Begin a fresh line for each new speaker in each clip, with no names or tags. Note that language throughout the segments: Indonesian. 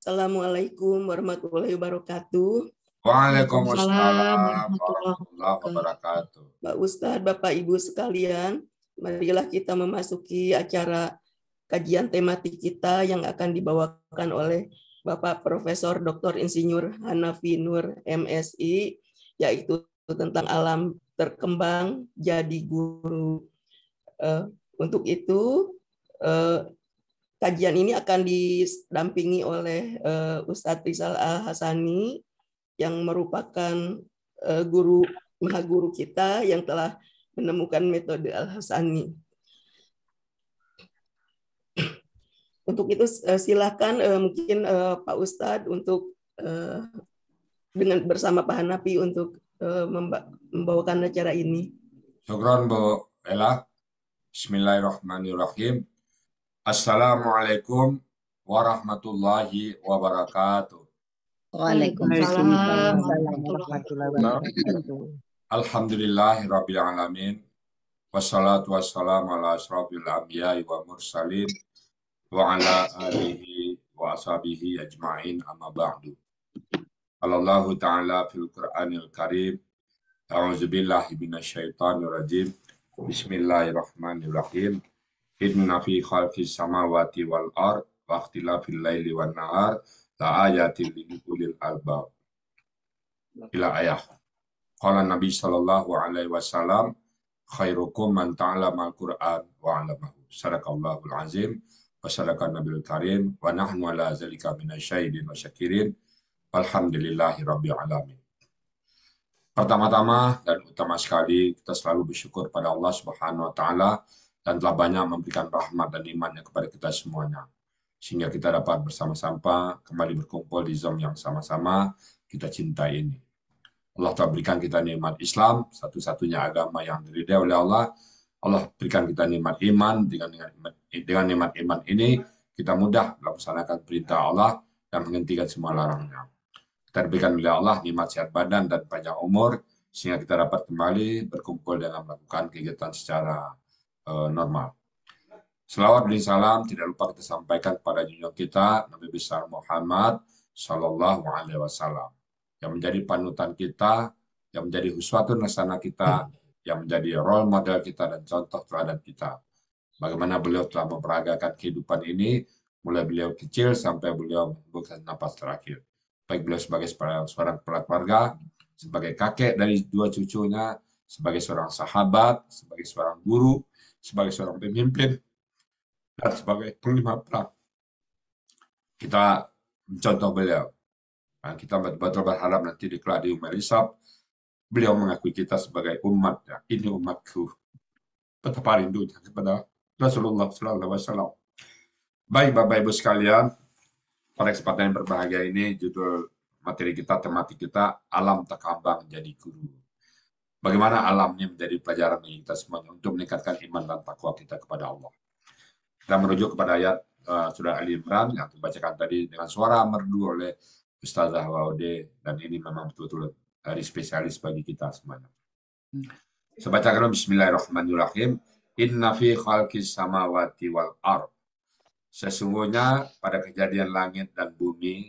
Assalamualaikum warahmatullahi wabarakatuh.
Waalaikumsalam
warahmatullahi wabarakatuh. Mbak Ustadz, Bapak Ibu sekalian, marilah kita memasuki acara kajian tematik kita yang akan dibawakan oleh Bapak Profesor Dr. Insinyur Hanafi Nur MSI, yaitu tentang alam terkembang jadi guru. Uh, untuk itu, uh, kajian ini akan didampingi oleh uh, Ustadz Rizal Al Hasani yang merupakan eh, guru maha guru kita yang telah menemukan metode Al Hasani. Untuk itu uh, eh, silahkan mungkin Pak Ustadz untuk dengan bersama Pak Hanapi untuk membawakan acara ini.
Syukran Bu Ella. Bismillahirrahmanirrahim. Assalamualaikum warahmatullahi wabarakatuh. Waalaikumsalam
warahmatullahi
wabarakatuh. alamin. Wassalatu wassalamu ala asyrafil anbiya'i wa mursalin wa ala alihi wa ashabihi ajma'in amma ba'du. Allah taala fil Qur'anil Karim. A'udzubillahi minasyaitonir rajim. Bismillahirrahmanirrahim. Inna fi khalqis samawati wal ard wa ikhtilafil laili wan nahar la ayatin li ulil albab. Ila ayah. Qala Nabi sallallahu alaihi wasallam khairukum man ta'lama al-Qur'an wa alamahu. Sadaqallahu al-azim wa sadaqa nabiyul karim wa nahnu ala zalika minasyahidin wa syakirin. Alhamdulillahi rabbil alamin. Pertama-tama dan utama sekali kita selalu bersyukur pada Allah Subhanahu wa taala dan telah banyak memberikan rahmat dan imannya kepada kita semuanya. Sehingga kita dapat bersama-sama kembali berkumpul di Zoom yang sama-sama kita cintai ini. Allah telah berikan kita nikmat Islam, satu-satunya agama yang diridai oleh Allah. Allah berikan kita nikmat iman, dengan nikmat, dengan nikmat iman ini kita mudah melaksanakan perintah Allah dan menghentikan semua larangnya. Kita diberikan oleh Allah nikmat sehat badan dan panjang umur, sehingga kita dapat kembali berkumpul dengan melakukan kegiatan secara Eh, normal. Selawat dan salam tidak lupa kita sampaikan kepada junjungan kita Nabi besar Muhammad Shallallahu Alaihi Wasallam yang menjadi panutan kita, yang menjadi huswatun nasana kita, yang menjadi role model kita dan contoh teladan kita. Bagaimana beliau telah memperagakan kehidupan ini mulai beliau kecil sampai beliau bukan napas terakhir. Baik beliau sebagai seorang, seorang kepala keluarga, sebagai kakek dari dua cucunya, sebagai seorang sahabat, sebagai seorang guru, sebagai seorang pemimpin dan sebagai penglima perang. Kita mencontoh beliau. Dan nah, kita betul-betul berharap nanti di Keladium Melisab, beliau mengakui kita sebagai umat. Ya. Ini umatku. Betapa rindunya kepada Rasulullah SAW. Baik Bapak Ibu sekalian, pada kesempatan yang berbahagia ini judul materi kita, tematik kita, alam terkambang jadi guru. Bagaimana alamnya menjadi pelajaran bagi kita semuanya untuk meningkatkan iman dan takwa kita kepada Allah. Kita merujuk kepada ayat uh, surah Ali Imran yang dibacakan tadi dengan suara merdu oleh Ustazah Waude dan ini memang betul-betul hari spesialis bagi kita semuanya. Hmm. Sebaca bacakan Bismillahirrahmanirrahim. Inna fi khalqis samawati wal ar. Sesungguhnya pada kejadian langit dan bumi,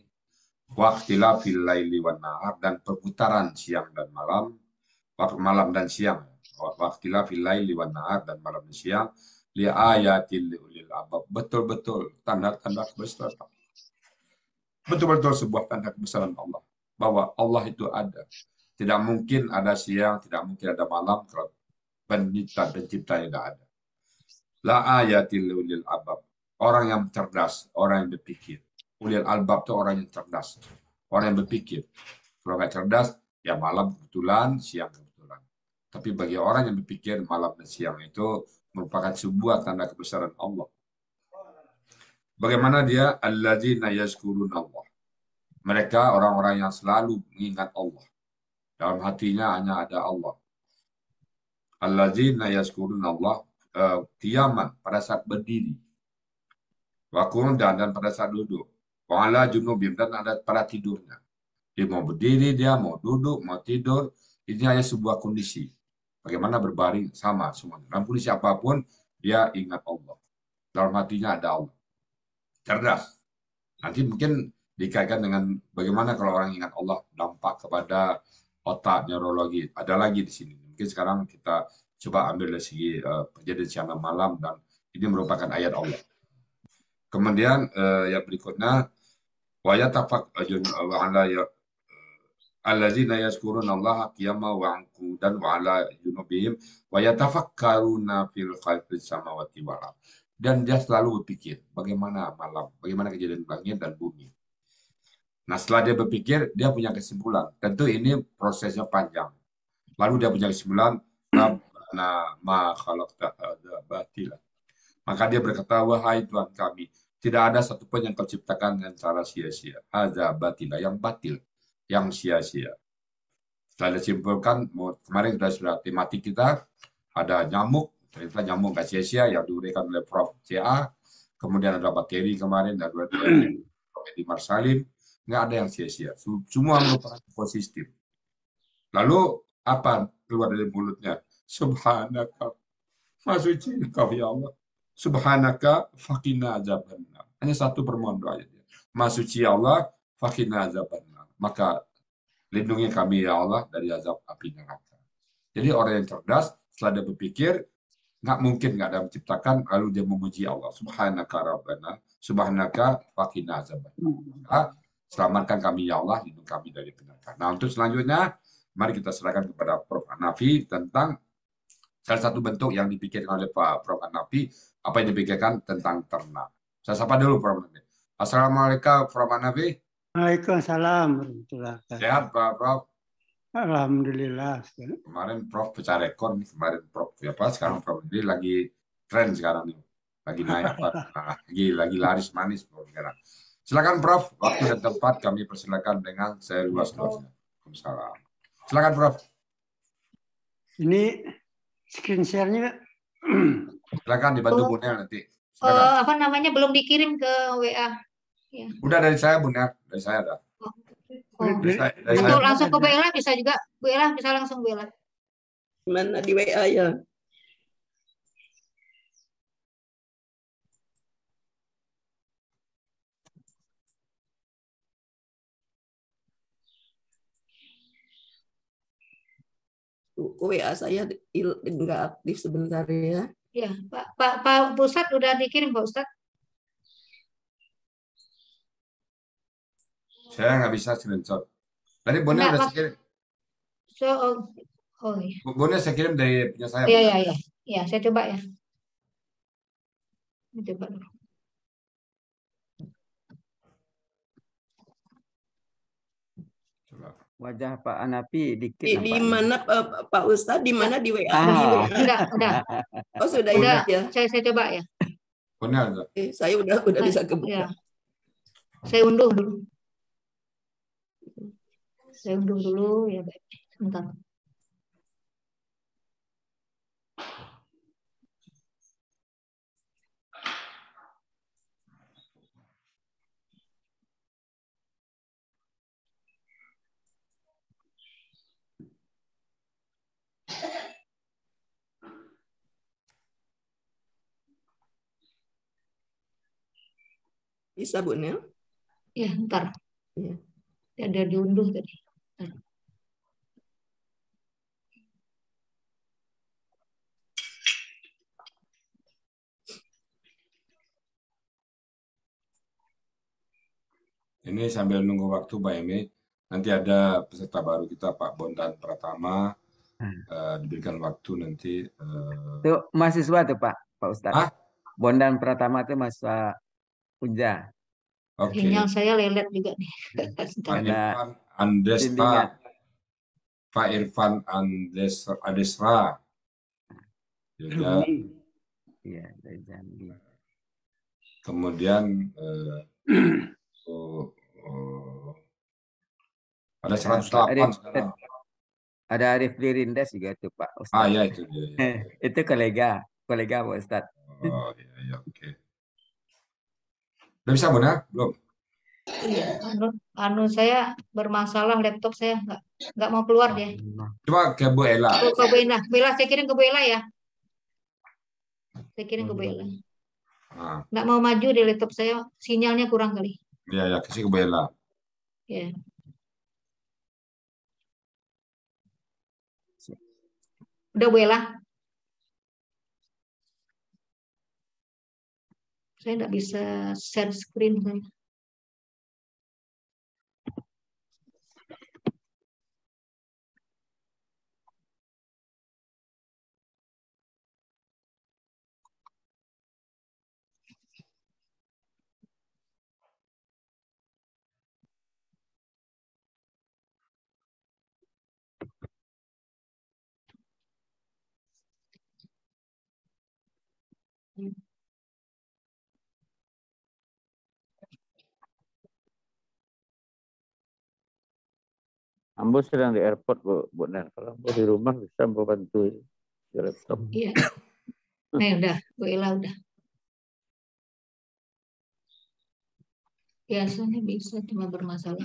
waktilah fil laili wan nahar dan perputaran siang dan malam, waktu malam dan siang waktila filai liwan nahar dan malam dan siang li ayatil ulil albab betul-betul tanda-tanda kebesaran betul-betul sebuah tanda kebesaran Allah bahwa Allah itu ada tidak mungkin ada siang tidak mungkin ada malam kalau pencipta pencipta tidak ada la ayatil ulil albab orang yang cerdas orang yang berpikir ulil albab itu orang yang cerdas orang yang berpikir kalau nggak cerdas ya malam kebetulan siang kebetulan tapi bagi orang yang berpikir malam dan siang itu merupakan sebuah tanda kebesaran Allah. Bagaimana dia? Alladzina yazkurun Allah. Mereka orang-orang yang selalu mengingat Allah. Dalam hatinya hanya ada Allah. Alladzina yazkurun Allah eh, kiamat uh, pada saat berdiri. Wakurun dan, dan pada saat duduk. Wa'ala junubim dan ada pada tidurnya. Dia mau berdiri, dia mau duduk, mau tidur. Ini hanya sebuah kondisi. Bagaimana berbaring sama semuanya. Dalam kondisi apapun, dia ingat Allah. Dalam hatinya ada Allah. Cerdas. Nanti mungkin dikaitkan dengan bagaimana kalau orang ingat Allah dampak kepada otak neurologi. Ada lagi di sini. Mungkin sekarang kita coba ambil dari segi uh, eh, perjadian siang malam dan ini merupakan ayat Allah. Kemudian uh, yang berikutnya yatafak ajun wa ala alladzina Allah qiyama wa qu'udan wa ala junubihim wa yatafakkaruna fil khalqis samawati wal Dan dia selalu berpikir bagaimana malam, bagaimana kejadian langit dan bumi. Nah setelah dia berpikir, dia punya kesimpulan. Tentu ini prosesnya panjang. Lalu dia punya kesimpulan, Rabbana ma khalaqta batila. Maka dia berkata, wahai Tuhan kami, tidak ada satupun yang kau ciptakan dengan cara sia-sia. Ada batila, yang batil yang sia-sia. Saya simpulkan, kemarin sudah sudah tematik kita, ada nyamuk, ternyata nyamuk gak sia-sia yang diuraikan oleh Prof. CA, kemudian ada bakteri kemarin, dan dua Prof. Edi Marsalim, nggak ada yang sia-sia. Semua merupakan ekosistem. Lalu apa keluar dari mulutnya? Subhanaka. Masuci kau ya Allah. Subhanaka fakina azabanna. Hanya satu permohonan doanya. Masuci ya Allah fakina azabanna maka lindungi kami ya Allah dari azab api neraka. Jadi orang yang cerdas setelah dia berpikir nggak mungkin nggak ada menciptakan lalu dia memuji Allah subhanaka rabbana subhanaka faqina azab. Hmm. Ah, selamatkan kami ya Allah lindungi kami dari neraka nah untuk selanjutnya mari kita serahkan kepada Prof Hanafi tentang salah satu bentuk yang dipikirkan oleh Pak Prof Hanafi apa yang dipikirkan tentang ternak saya sapa dulu Prof Hanafi Assalamualaikum Prof Hanafi
Waalaikumsalam.
Sehat Pak Prof.
Alhamdulillah.
Kemarin Prof pecah rekor kemarin Prof ya Pak. Sekarang Prof ini lagi tren sekarang nih. Lagi naik Pak. Nah, lagi lagi laris manis Prof sekarang. Silakan Prof. Waktu dan tempat kami persilakan dengan saya luas luasnya Waalaikumsalam.
Silakan Prof. Ini screen share-nya
silakan dibantu oh. Bu Nel nanti.
Uh, apa namanya belum dikirim ke WA. Ya.
Udah dari saya Bunda. Ya. dari saya dah. Oh. Dari, saya, Atau saya. langsung
ke Bu Ella bisa juga, Bu Ella bisa langsung Bu Ella.
Mana di WA
ya? WA saya nggak aktif sebentar ya. Ya, Pak, Pak, Pak ustad udah dikirim Pak Ustadz.
Saya nggak bisa screenshot. Tadi Bonnya udah saya kirim.
So, oh, oh iya. Bonnya saya kirim dari punya saya. Iya, iya, iya. Iya, saya coba ya. Saya coba dulu.
wajah Pak Anapi dikit. Di, di mana
Pak, Pak Ustadz? Di mana di WA? Ah. Di WA. Sudah, sudah.
Oh sudah ya.
Saya saya coba ya.
Benar.
Eh, saya udah udah bisa kebuka. Ya.
Saya unduh dulu saya unduh dulu ya baik, sebentar. Bisa Bu Nel? Ya, ntar. Ya. Ada diunduh tadi.
Ini sambil nunggu waktu Pak Emi, nanti ada peserta baru kita Pak Bondan Pratama, hmm. uh, diberikan waktu nanti. Uh... Itu mahasiswa tuh Pak, Pak Ustaz. Hah? Bondan Pratama itu mahasiswa Unja. Oke. Okay. Yang
saya lelet juga nih. Pak Irfan
Andesta, Pak Irfan Andesra. Andesra. Juga. Ya, ya. Iya, dari Jambi. Kemudian eh, Eh, ada 108 Arif,
sekarang. Ada Arif Lirindas juga tuh Pak Ustaz. Ah ya itu dia. Ya, ya. itu kolega,
kolega Pak Ustaz. Oh iya iya oke. Okay. Udah bisa Bu ya? Belum?
Iya, anu, anu saya bermasalah laptop saya nggak nggak mau keluar deh.
Coba ke Bu Ella. Oh, ke Bu
Ella. Bu Ella saya kirim ke Bu Ella ya. Saya kirim ke Bu Ella. Ah. Nggak mau maju di laptop saya, sinyalnya kurang kali.
Ya, ya, ja, che si bella.
Yeah. Udah Bu Ella? Saya nggak bisa share screen. Saya.
Ambo sedang
di airport, Bu, Bu Ner. Kalau Ambo di rumah bisa Ambo bantu di laptop.
Iya. Nah, ya udah, Bu Ila udah. Biasanya bisa cuma bermasalah.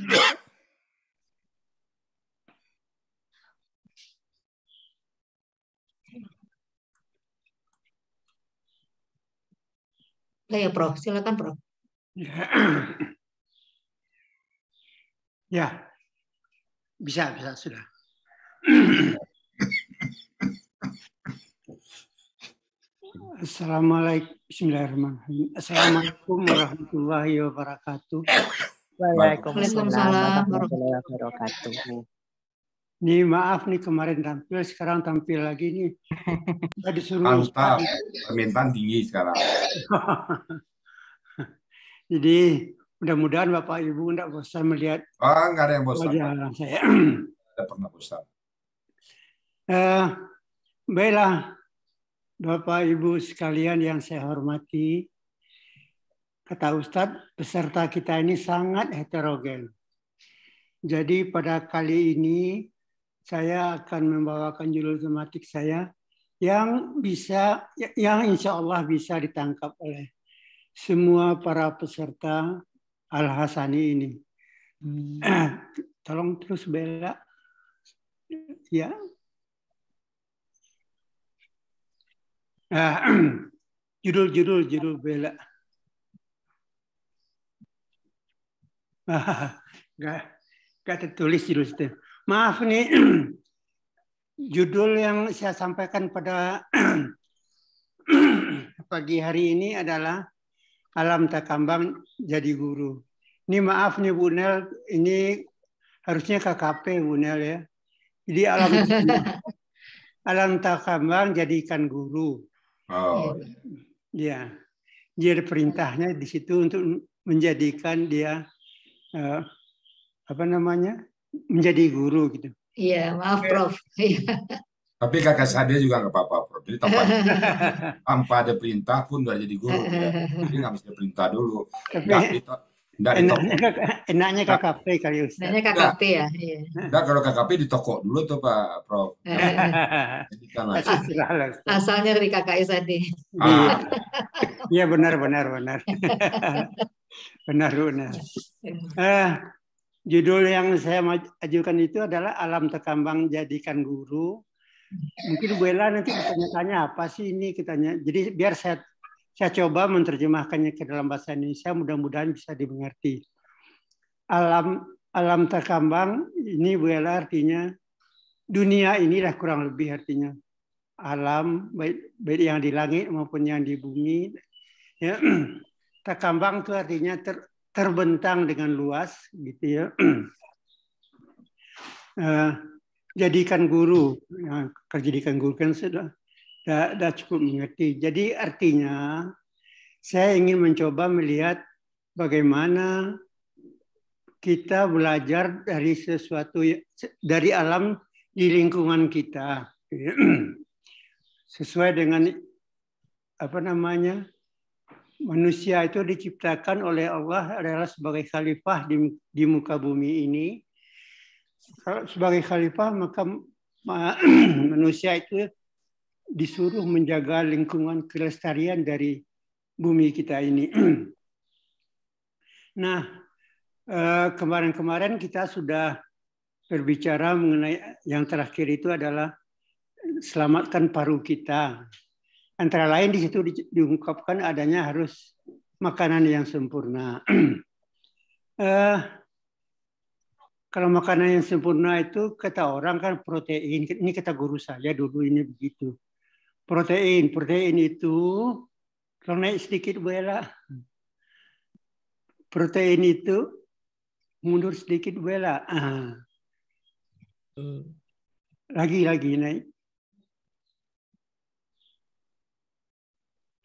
Ya, Prof. Silakan, Prof. Ya.
ya. Bisa, bisa, sudah. Assalamualaikum. Bismillahirrahmanirrahim. Assalamualaikum warahmatullahi wabarakatuh. Waalaikumsalam warahmatullahi wabarakatuh. Nih maaf nih kemarin tampil, sekarang tampil lagi nih. Kita kan disuruh.
permintaan tinggi sekarang.
Jadi mudah-mudahan Bapak Ibu tidak bosan melihat. Oh, ah, enggak ada yang bosan. Wajah saya. Tidak pernah bosan. Eh, baiklah, Bapak Ibu sekalian yang saya hormati, kata Ustadz, peserta kita ini sangat heterogen. Jadi pada kali ini saya akan membawakan judul tematik saya yang bisa yang insya Allah bisa ditangkap oleh semua para peserta Al Hasani ini. Hmm. Tolong terus bela. Ya. Nah, judul judul judul bela. Enggak, enggak tertulis judul itu. Maaf nih, judul yang saya sampaikan pada pagi hari ini adalah Alam Takambang Jadi Guru. Ini maaf nih Bu Nel, ini harusnya KKP Bu Nel ya. Jadi Alam Alam Takambang Jadikan Guru. Oh. Ya, dia ada perintahnya di situ untuk menjadikan dia uh, apa namanya menjadi guru gitu.
Iya, maaf Prof. Iya.
Tapi kakak saya juga nggak apa-apa Prof. Jadi tanpa, tanpa ada perintah pun nggak jadi guru. Ya. Jadi nggak mesti perintah dulu. Nggak kita Nggak enaknya, kak,
enaknya KKP kali ya, Ustaz. Enaknya KKP ya. Iya.
kalau KKP di toko dulu tuh Pak Prof. Iya.
Asalnya dari KKI
tadi. Ah. Iya.
iya benar benar benar. benar benar. Eh, judul yang saya ajukan itu adalah alam terkambang jadikan guru. Mungkin Bu Ella nanti bertanya-tanya apa sih ini kita Jadi biar saya saya coba menerjemahkannya ke dalam bahasa Indonesia, mudah-mudahan bisa dimengerti. Alam alam terkambang ini Bu Ella artinya dunia inilah kurang lebih artinya alam baik, baik yang di langit maupun yang di bumi ya, terkambang itu artinya ter, terbentang dengan luas gitu ya. Eh, jadikan guru, ya, jadikan guru kan sudah sudah cukup mengerti. Jadi artinya saya ingin mencoba melihat bagaimana kita belajar dari sesuatu ya, dari alam di lingkungan kita sesuai dengan apa namanya manusia itu diciptakan oleh Allah adalah sebagai khalifah di, di muka bumi ini. Sebagai khalifah maka manusia itu disuruh menjaga lingkungan kelestarian dari bumi kita ini. Nah, eh, kemarin-kemarin kita sudah berbicara mengenai yang terakhir itu adalah selamatkan paru kita. Antara lain di situ diungkapkan adanya harus makanan yang sempurna. uh, kalau makanan yang sempurna itu kata orang kan protein. Ini kata guru saya dulu ini begitu. Protein, protein itu kalau naik sedikit bela Protein itu mundur sedikit bela Uh. Ah. Hmm. Lagi-lagi naik.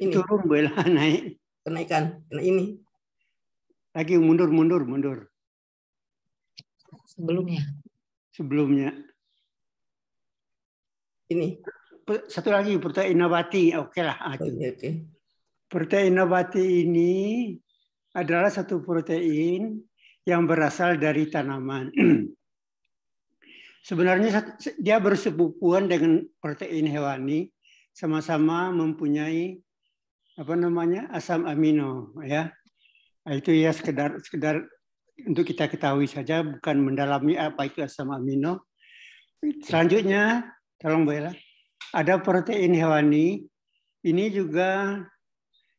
ini. Turun bela naik. Kenaikan. Nah, ini. Lagi mundur, mundur, mundur. Sebelumnya. Sebelumnya. Ini. Satu lagi pertanyaan inovati. Oke okay lah. Oke. Okay, okay. Protein nabati ini adalah satu protein yang berasal dari tanaman. Sebenarnya dia bersepupuan dengan protein hewani, sama-sama mempunyai apa namanya asam amino ya nah, itu ya sekedar sekedar untuk kita ketahui saja bukan mendalami apa itu asam amino selanjutnya tolong Bella ada protein hewani ini juga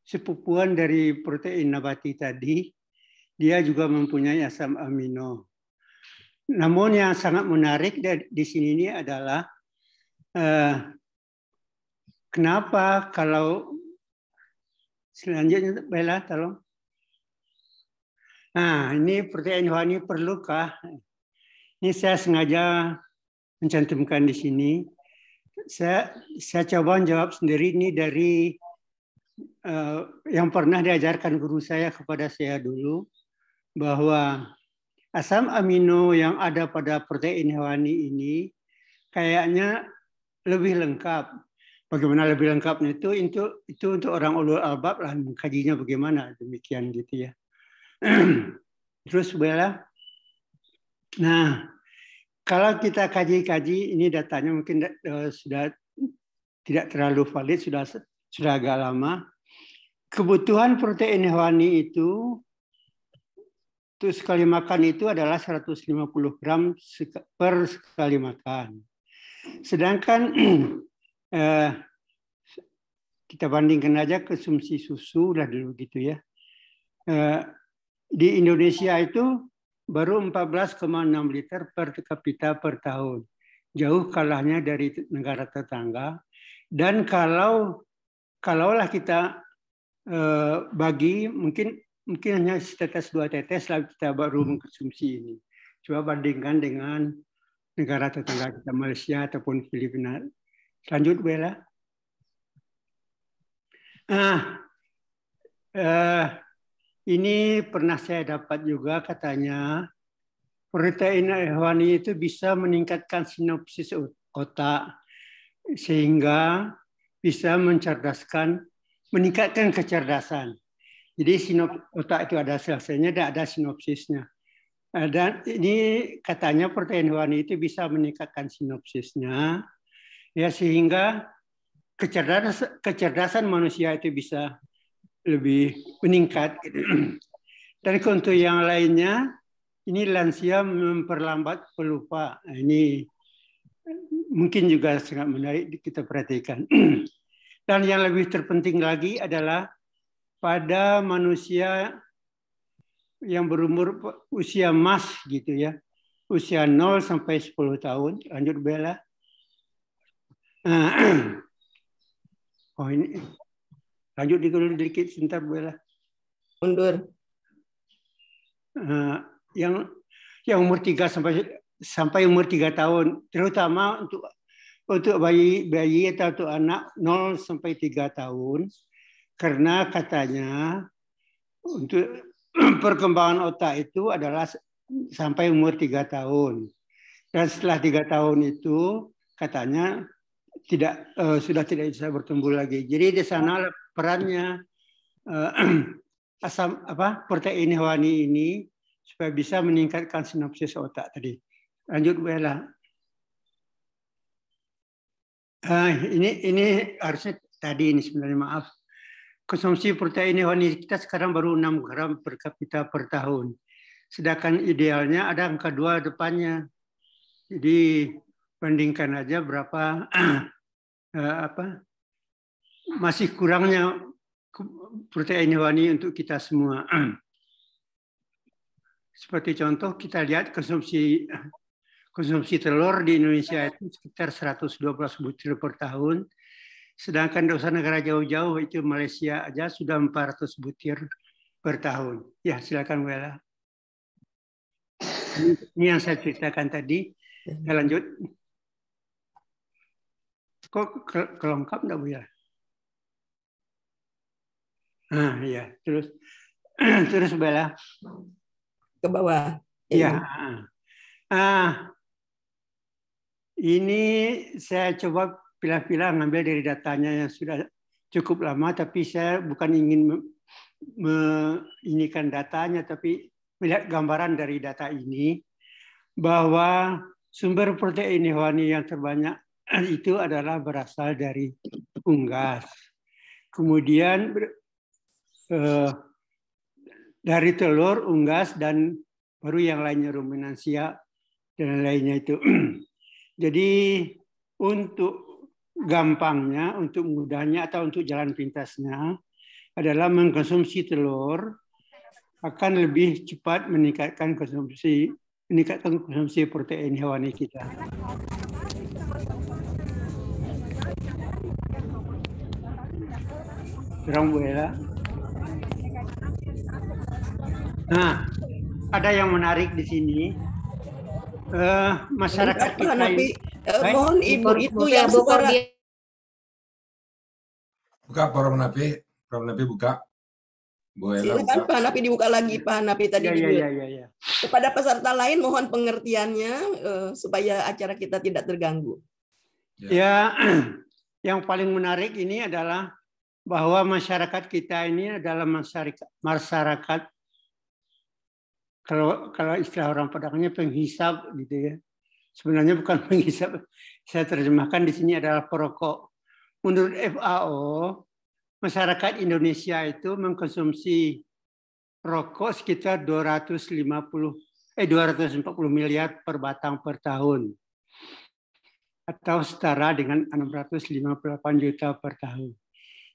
sepupuan dari protein nabati tadi dia juga mempunyai asam amino namun yang sangat menarik di sini ini adalah eh, kenapa kalau Selanjutnya Bella tolong. Nah, ini pertanyaan Yohani perlukah? Ini saya sengaja mencantumkan di sini. Saya saya coba menjawab sendiri ini dari uh, yang pernah diajarkan guru saya kepada saya dulu bahwa asam amino yang ada pada protein hewani ini kayaknya lebih lengkap bagaimana lebih lengkapnya itu itu itu untuk orang ulul albab lah mengkajinya bagaimana demikian gitu ya. Terus Bella. Nah, kalau kita kaji-kaji ini datanya mungkin eh, sudah tidak terlalu valid sudah sudah agak lama. Kebutuhan protein hewani itu terus sekali makan itu adalah 150 gram per sekali makan. Sedangkan Eh, kita bandingkan aja konsumsi susu lah dulu gitu ya. Eh, di Indonesia itu baru 14,6 liter per kapita per tahun. Jauh kalahnya dari negara tetangga. Dan kalau kalaulah kita eh, bagi mungkin mungkin hanya setetes dua tetes lah kita baru hmm. mengkonsumsi ini. Coba bandingkan dengan negara tetangga kita Malaysia ataupun Filipina Lanjut Bella. Ah, eh, ini pernah saya dapat juga katanya protein hewani itu bisa meningkatkan sinopsis otak sehingga bisa mencerdaskan meningkatkan kecerdasan. Jadi sinop otak itu ada selesainya dan ada sinopsisnya. Eh, dan ini katanya protein hewani itu bisa meningkatkan sinopsisnya ya sehingga kecerdasan kecerdasan manusia itu bisa lebih meningkat dan dari untuk yang lainnya ini lansia memperlambat pelupa nah, ini mungkin juga sangat menarik kita perhatikan dan yang lebih terpenting lagi adalah pada manusia yang berumur usia emas gitu ya usia 0 sampai 10 tahun lanjut bela oh ini lanjut dulu dikit sebentar boleh Mundur. Eh, yang yang umur tiga sampai sampai umur tiga tahun terutama untuk untuk bayi bayi atau untuk anak nol sampai tiga tahun karena katanya untuk perkembangan otak itu adalah sampai umur tiga tahun. Dan setelah tiga tahun itu katanya tidak uh, sudah tidak bisa bertumbuh lagi. Jadi di sana perannya uh, asam apa protein hewani ini supaya bisa meningkatkan sinopsis otak tadi. Lanjut Bu Uh, ini ini harusnya tadi ini sebenarnya maaf. Konsumsi protein hewani kita sekarang baru 6 gram per kapita per tahun. Sedangkan idealnya ada angka dua depannya. Jadi bandingkan aja berapa eh, apa masih kurangnya protein hewani untuk kita semua. Seperti contoh kita lihat konsumsi konsumsi telur di Indonesia itu sekitar 112 butir per tahun. Sedangkan dosa negara jauh-jauh itu Malaysia aja sudah 400 butir per tahun. Ya, silakan Wela. Ini yang saya ceritakan tadi. Saya lanjut. Kok kelengkap enggak Bu ya? Nah, iya, terus terus Bella ke bawah. Iya. Ah, ini saya coba pilih-pilih ngambil dari datanya yang sudah cukup lama, tapi saya bukan ingin menginikan datanya, tapi melihat gambaran dari data ini bahwa sumber protein hewani yang terbanyak itu adalah berasal dari unggas. Kemudian eh, dari telur, unggas, dan baru yang lainnya ruminansia dan lainnya itu. Jadi untuk gampangnya, untuk mudahnya atau untuk jalan pintasnya adalah mengkonsumsi telur akan lebih cepat meningkatkan konsumsi meningkatkan konsumsi protein hewani kita. Rombuela. Nah, ada yang menarik di sini. Uh, masyarakat kita ini. Eh, eh, mohon ibu itu yang suara
buka Pak Romnapi, nabi buka. Silakan buka.
Pak Napi dibuka lagi Pak Napi tadi. Ya, ya, ya, ya, ya. Kepada peserta lain mohon pengertiannya uh, supaya acara kita
tidak terganggu. Ya. ya, yang paling menarik ini adalah bahwa masyarakat kita ini adalah masyarakat, masyarakat kalau kalau istilah orang pedangnya penghisap gitu ya. Sebenarnya bukan penghisap. Saya terjemahkan di sini adalah perokok. Menurut FAO, masyarakat Indonesia itu mengkonsumsi rokok sekitar 250 eh 240 miliar per batang per tahun atau setara dengan 658 juta per tahun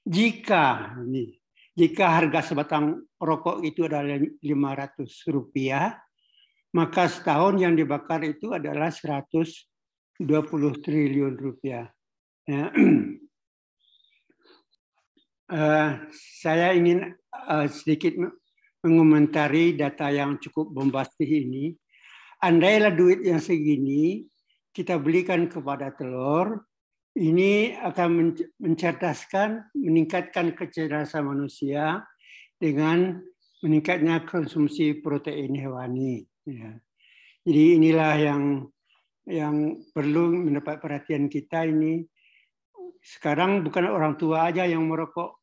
jika ini jika harga sebatang rokok itu adalah lima ratus rupiah, maka setahun yang dibakar itu adalah dua puluh triliun rupiah. Ya. Uh, saya ingin uh, sedikit mengomentari data yang cukup bombastis ini. Andailah duit yang segini kita belikan kepada telur, ini akan mencerdaskan, meningkatkan kecerdasan manusia dengan meningkatnya konsumsi protein hewani. Ya. Jadi inilah yang yang perlu mendapat perhatian kita ini. Sekarang bukan orang tua aja yang merokok.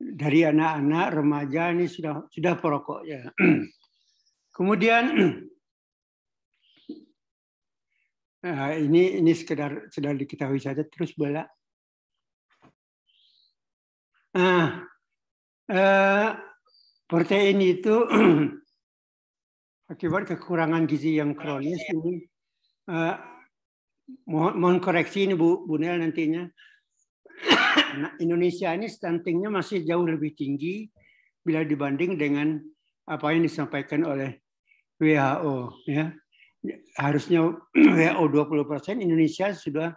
Dari anak-anak, remaja ini sudah sudah perokok ya. Kemudian Eh, ini ini sekedar sekedar diketahui saja terus bola. Nah, eh, protein itu akibat kekurangan gizi yang kronis iya. ini eh, mohon, mohon koreksi ini Bu Bunel nantinya. nah, Indonesia ini stuntingnya masih jauh lebih tinggi bila dibanding dengan apa yang disampaikan oleh WHO ya harusnya WHO 20 persen, Indonesia sudah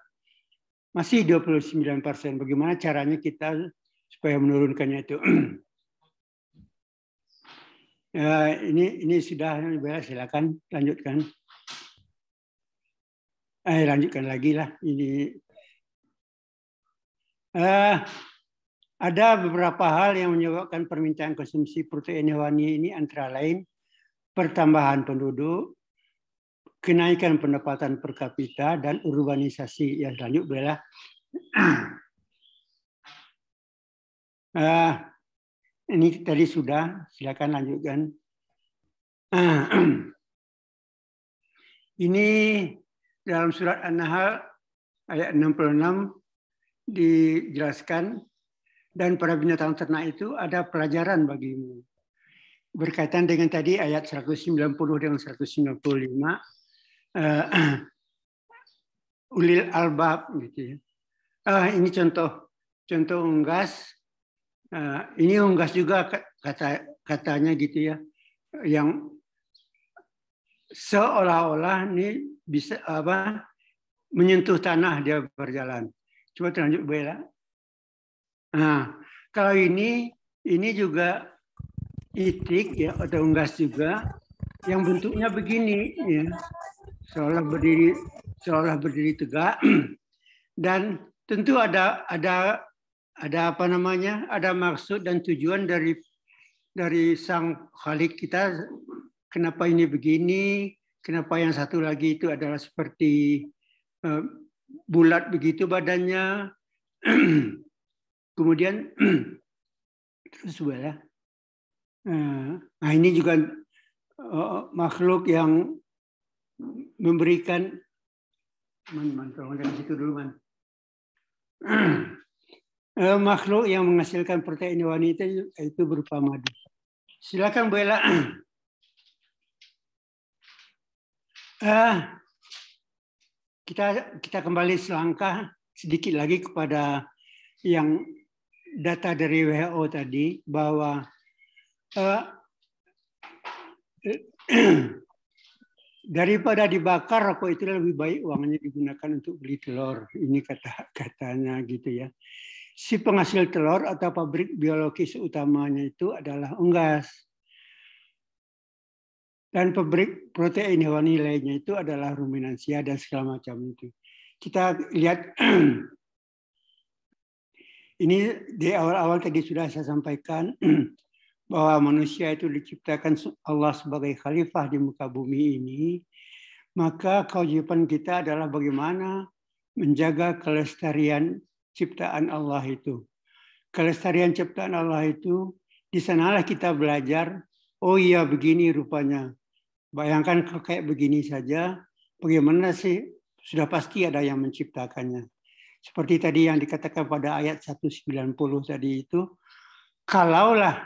masih 29 persen. Bagaimana caranya kita supaya menurunkannya itu? ya ini ini sudah silakan lanjutkan. Eh, lanjutkan lagi lah ini. Uh, ada beberapa hal yang menyebabkan permintaan konsumsi protein hewani ini antara lain pertambahan penduduk, kenaikan pendapatan per kapita dan urbanisasi yang lanjut adalah uh, ini tadi sudah silakan lanjutkan ini dalam surat An-Nahl ayat 66 dijelaskan dan para binatang ternak itu ada pelajaran bagimu berkaitan dengan tadi ayat 190 dengan 195 uh, ulil albab gitu ya. Uh, ini contoh contoh unggas. Uh, ini unggas juga kata katanya gitu ya yang seolah-olah ini bisa apa menyentuh tanah dia berjalan. Coba terlanjut Bella. Nah, kalau ini ini juga itik ya atau unggas juga yang bentuknya begini ya seolah berdiri seolah berdiri tegak dan tentu ada ada ada apa namanya ada maksud dan tujuan dari dari sang khalik kita kenapa ini begini kenapa yang satu lagi itu adalah seperti eh, bulat begitu badannya kemudian terus ya. nah ini juga eh, makhluk yang memberikan man, man, dari situ dulu man. Eh, makhluk yang menghasilkan protein wanita itu berupa madu. Silakan Bella. eh, kita kita kembali selangkah sedikit lagi kepada yang data dari WHO tadi bahwa eh, daripada dibakar rokok itu lebih baik uangnya digunakan untuk beli telur. Ini kata katanya gitu ya. Si penghasil telur atau pabrik biologis utamanya itu adalah unggas. Dan pabrik protein hewan nilainya itu adalah ruminansia dan segala macam itu. Kita lihat ini di awal-awal tadi sudah saya sampaikan bahwa manusia itu diciptakan Allah sebagai khalifah di muka bumi ini, maka kewajiban kita adalah bagaimana menjaga kelestarian ciptaan Allah itu. Kelestarian ciptaan Allah itu, di sanalah kita belajar, oh iya begini rupanya. Bayangkan kayak begini saja, bagaimana sih sudah pasti ada yang menciptakannya. Seperti tadi yang dikatakan pada ayat 190 tadi itu, kalaulah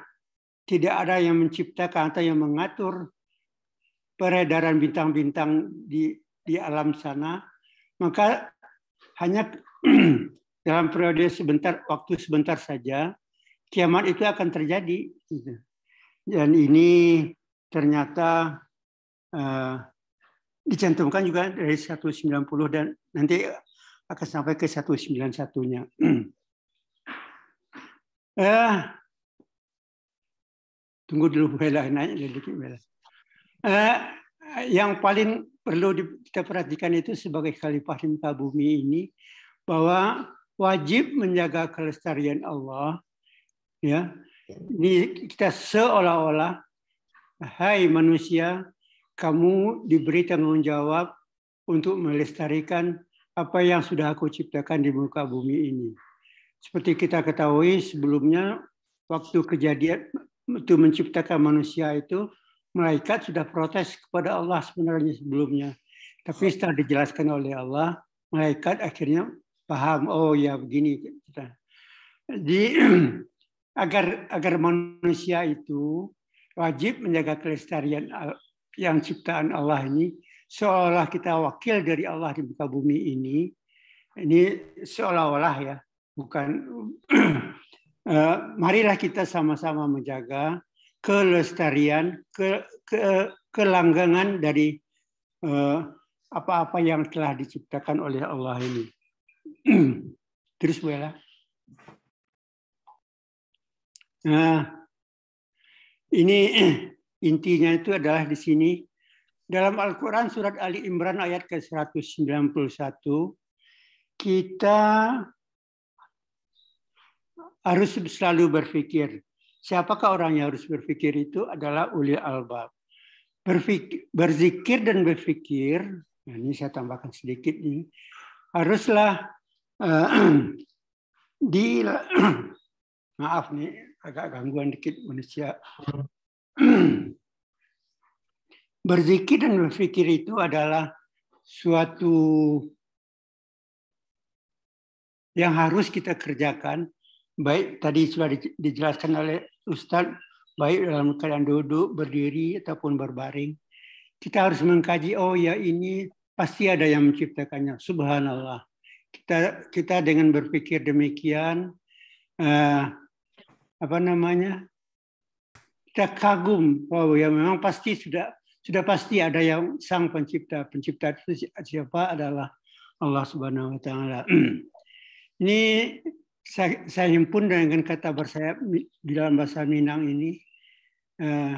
tidak ada yang menciptakan atau yang mengatur peredaran bintang-bintang di di alam sana, maka hanya dalam periode sebentar waktu sebentar saja kiamat itu akan terjadi. Dan ini ternyata uh, dicantumkan juga dari 190 dan nanti akan sampai ke 191-nya. eh, Tunggu dulu Bu Hela, nanya dikit Bu Hela. Uh, eh, yang paling perlu kita perhatikan itu sebagai khalifah di muka bumi ini bahwa wajib menjaga kelestarian Allah. Ya, ini kita seolah-olah, hai manusia, kamu diberi tanggung jawab untuk melestarikan apa yang sudah aku ciptakan di muka bumi ini. Seperti kita ketahui sebelumnya, waktu kejadian itu menciptakan manusia itu malaikat sudah protes kepada Allah sebenarnya sebelumnya. Tapi setelah dijelaskan oleh Allah, malaikat akhirnya paham, oh ya begini kita. Di agar agar manusia itu wajib menjaga kelestarian yang ciptaan Allah ini seolah kita wakil dari Allah di muka bumi ini. Ini seolah-olah ya, bukan Eh, marilah kita sama-sama menjaga kelestarian, ke, ke, kelanggengan dari eh, apa-apa uh, yang telah diciptakan oleh Allah ini. Terus bela. Nah, ini intinya itu adalah di sini dalam Al-Quran surat Ali Imran ayat ke-191 kita harus selalu berpikir. Siapakah orang yang harus berpikir itu adalah uli albab. berzikir dan berpikir, nah ini saya tambahkan sedikit ini haruslah uh, di maaf nih agak gangguan dikit manusia. berzikir dan berpikir itu adalah suatu yang harus kita kerjakan baik tadi sudah dijelaskan oleh Ustadz, baik dalam keadaan duduk, berdiri, ataupun berbaring. Kita harus mengkaji, oh ya ini pasti ada yang menciptakannya, subhanallah. Kita, kita dengan berpikir demikian, eh, apa namanya, kita kagum, oh ya memang pasti sudah sudah pasti ada yang sang pencipta. Pencipta itu siapa adalah Allah Subhanahu wa taala. Ini saya, saya himpun dengan kata bersayap di dalam bahasa Minang ini uh,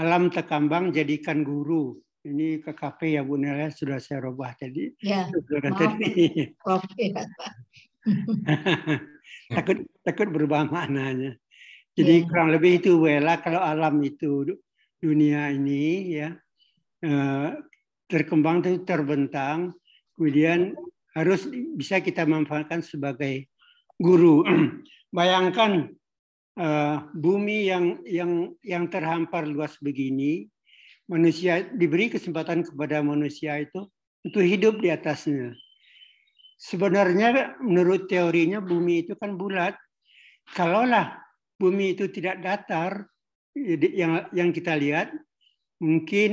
alam tekambang jadikan guru ini KKP ya Bu Nela sudah saya rubah tadi ya, tadi maaf, ya. takut takut berubah maknanya jadi ya. kurang lebih itu Wela kalau alam itu dunia ini ya uh, terkembang itu terbentang kemudian harus bisa kita manfaatkan sebagai guru. Bayangkan uh, bumi yang yang yang terhampar luas begini, manusia diberi kesempatan kepada manusia itu untuk hidup di atasnya. Sebenarnya menurut teorinya bumi itu kan bulat. Kalaulah bumi itu tidak datar eh, yang yang kita lihat mungkin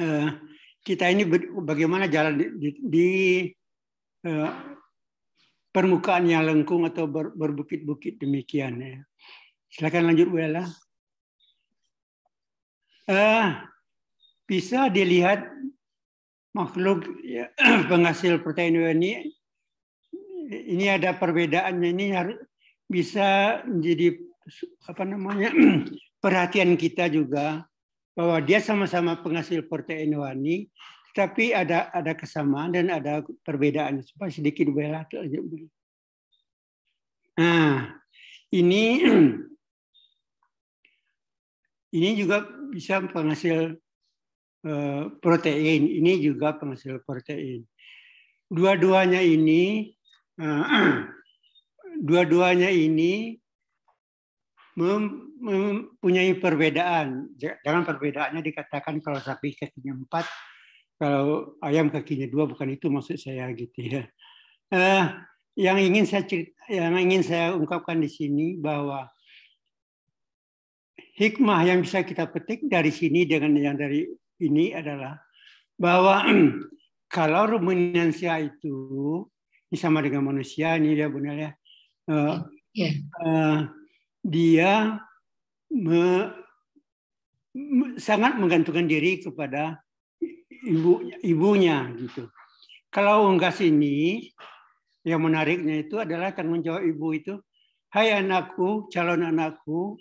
uh, kita ini bagaimana jalan di, di, di eh, permukaan yang lengkung atau ber, berbukit-bukit demikian ya. Silakan lanjut Bu Eh, bisa dilihat makhluk ya, penghasil protein ini ini ada perbedaannya ini harus bisa menjadi apa namanya perhatian kita juga bahwa dia sama-sama penghasil protein hewani, tapi ada ada kesamaan dan ada perbedaan. Supaya sedikit berat. Nah, ini ini juga bisa penghasil eh, protein. Ini juga penghasil protein. Dua-duanya ini, eh, dua-duanya ini mempunyai perbedaan. Jangan perbedaannya dikatakan kalau sapi kakinya empat, kalau ayam kakinya dua, bukan itu maksud saya gitu ya. Eh, yang ingin saya cerita, yang ingin saya ungkapkan di sini bahwa hikmah yang bisa kita petik dari sini dengan yang dari ini adalah bahwa kalau ruminansia itu ini sama dengan manusia ini dia benar ya. Uh, eh, yeah. Ya. uh, dia me, me, sangat menggantungkan diri kepada ibu ibunya gitu. Kalau unggas ini yang menariknya itu adalah tanggung jawab ibu itu, hai anakku, calon anakku,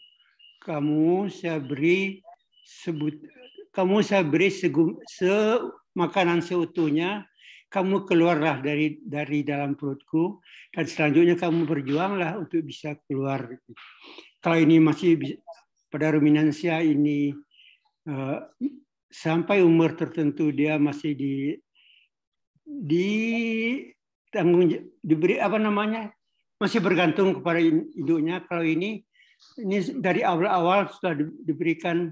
kamu saya beri sebut kamu saya beri segum, se makanan seutuhnya kamu keluarlah dari dari dalam perutku dan selanjutnya kamu berjuanglah untuk bisa keluar. Kalau ini masih pada ruminansia ini eh, sampai umur tertentu dia masih di di tanggung diberi apa namanya masih bergantung kepada induknya kalau ini ini dari awal-awal sudah diberikan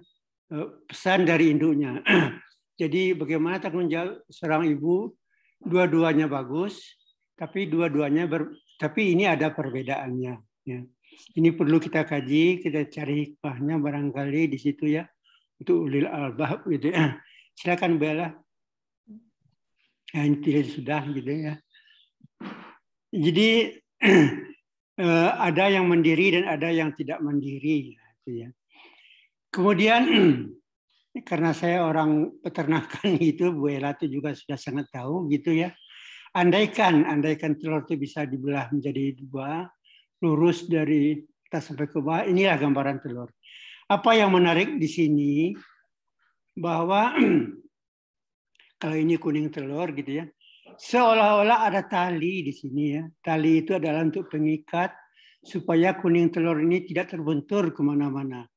eh, pesan dari induknya jadi bagaimana tanggung jawab seorang ibu dua-duanya bagus, tapi dua-duanya ber, tapi ini ada perbedaannya. Ya. Ini perlu kita kaji, kita cari hikmahnya barangkali di situ ya untuk ulil albab gitu ya. Silakan Bella. Yang tidak sudah gitu ya. Jadi eh, ada yang mandiri dan ada yang tidak mandiri. Gitu ya. Kemudian karena saya orang peternakan itu, Bu Ela itu juga sudah sangat tahu gitu ya. Andaikan, andaikan telur itu bisa dibelah menjadi dua, lurus dari atas sampai ke bawah, inilah gambaran telur. Apa yang menarik di sini bahwa kalau ini kuning telur gitu ya, seolah-olah ada tali di sini ya. Tali itu adalah untuk pengikat supaya kuning telur ini tidak terbentur kemana-mana.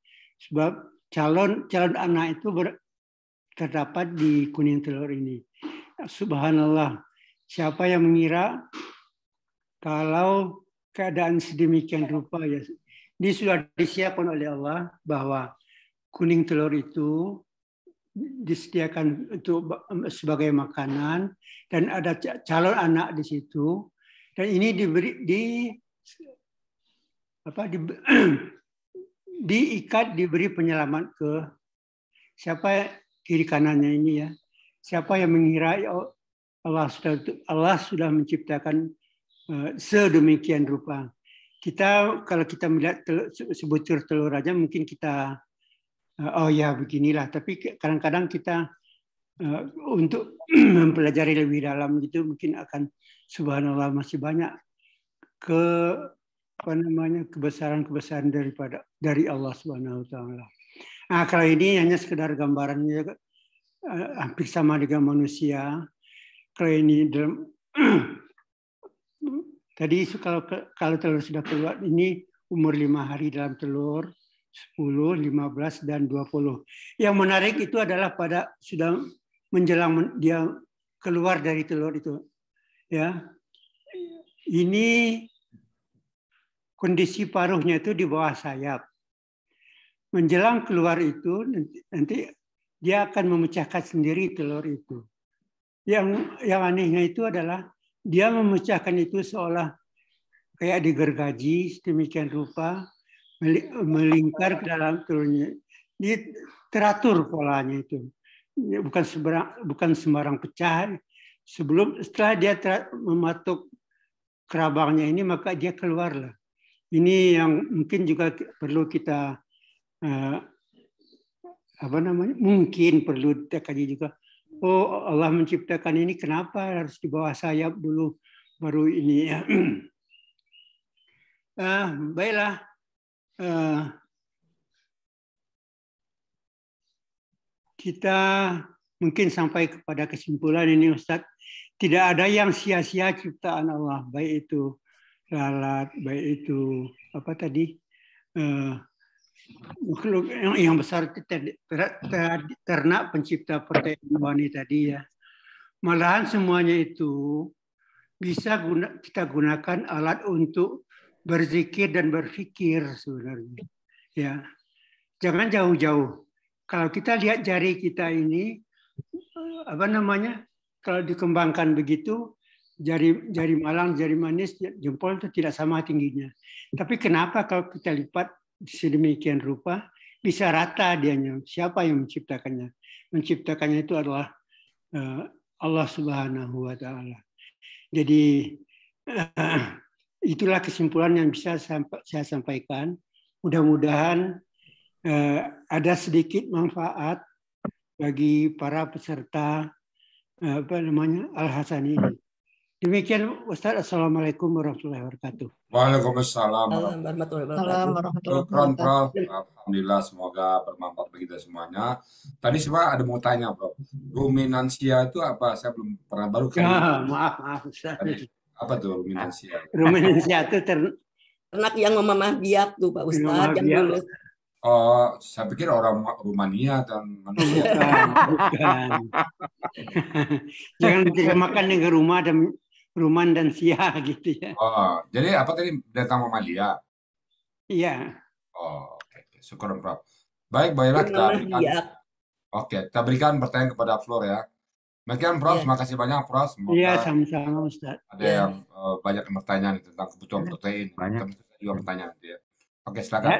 Sebab calon calon anak itu ber, terdapat di kuning telur ini. Subhanallah, siapa yang mengira kalau keadaan sedemikian rupa ya ini sudah disiapkan oleh Allah bahwa kuning telur itu disediakan untuk sebagai makanan dan ada calon anak di situ dan ini diberi di apa di, diikat diberi penyelamat ke siapa kiri kanannya ini ya. Siapa yang mengira ya Allah sudah Allah sudah menciptakan eh, sedemikian rupa. Kita kalau kita melihat telur, sebutir telur aja mungkin kita eh, oh ya beginilah. Tapi kadang-kadang kita eh, untuk mempelajari lebih dalam gitu mungkin akan subhanallah masih banyak ke apa namanya kebesaran-kebesaran daripada dari Allah Subhanahu wa taala. Nah, kalau ini hanya sekedar gambarannya eh, hampir sama dengan manusia. Kalau ini dalam tadi kalau kalau telur sudah keluar ini umur lima hari dalam telur 10, 15 dan 20. Yang menarik itu adalah pada sudah menjelang dia keluar dari telur itu. Ya. Ini kondisi paruhnya itu di bawah sayap. Menjelang keluar itu nanti, dia akan memecahkan sendiri telur itu. Yang yang anehnya itu adalah dia memecahkan itu seolah kayak digergaji demikian rupa melingkar ke dalam telurnya. Dia teratur polanya itu. Bukan sembarang bukan sembarang pecah. Sebelum setelah dia mematuk kerabangnya ini maka dia keluarlah ini yang mungkin juga perlu kita uh, apa namanya mungkin perlu kita kaji juga oh Allah menciptakan ini kenapa harus di bawah sayap dulu baru ini ya uh, baiklah uh, kita mungkin sampai kepada kesimpulan ini Ustadz tidak ada yang sia-sia ciptaan Allah baik itu lalat, baik itu apa tadi eh, makhluk yang, yang besar ternak pencipta protein hewani tadi ya. Malahan semuanya itu bisa guna, kita gunakan alat untuk berzikir dan berpikir sebenarnya. Ya. Jangan jauh-jauh. Kalau kita lihat jari kita ini eh, apa namanya? Kalau dikembangkan begitu jari jari malang, jari manis, ya, jempol itu tidak sama tingginya. Tapi kenapa kalau kita lipat sedemikian rupa bisa rata dianya? Siapa yang menciptakannya? Menciptakannya itu adalah eh, Allah Subhanahu wa taala. Jadi eh, itulah kesimpulan yang bisa saya sampaikan. Mudah-mudahan eh, ada sedikit manfaat bagi para peserta apa namanya Al Hasan ini. Demikian Ustaz. Assalamualaikum warahmatullahi wabarakatuh. Waalaikumsalam
warahmatullahi wabarakatuh. Alhamdulillah semoga bermanfaat bagi kita semuanya. Tadi siapa ada mau tanya, Bro. Ruminansia itu apa? Saya belum pernah baru kan. Oh, maaf, maaf Ustaz. apa tuh ruminansia? ruminansia
itu ter...
ternak yang memamah biak tuh Pak Ustaz yang dulu
Oh, saya pikir orang Rumania dan manusia. Bukan, bukan.
Jangan makan yang ke rumah dan Ruman dan Sia gitu ya. Oh,
jadi apa tadi datang Mamalia? Iya. Oh, oke. Okay. Syukur, Prof. Baik, baiklah kita berikan. Ya. Oke, okay, kita berikan pertanyaan kepada Flor ya. Makian Prof, ya. terima kasih banyak Prof. Iya,
sama-sama Ustaz. Ada ya. yang
uh, banyak yang bertanya tentang kebutuhan iya. protein. Banyak. Kita juga bertanya. Ya. Oke, silakan. Ya.